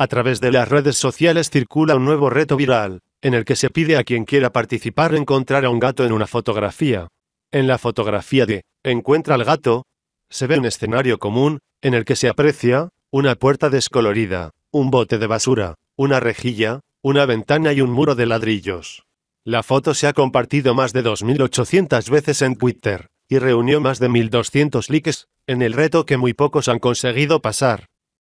A través de las redes sociales circula un nuevo reto viral, en el que se pide a quien quiera participar encontrar a un gato en una fotografía. En la fotografía de Encuentra al gato, se ve un escenario común, en el que se aprecia una puerta descolorida, un bote de basura, una rejilla, una ventana y un muro de ladrillos. La foto se ha compartido más de 2.800 veces en Twitter, y reunió más de 1.200 likes, en el reto que muy pocos han conseguido pasar.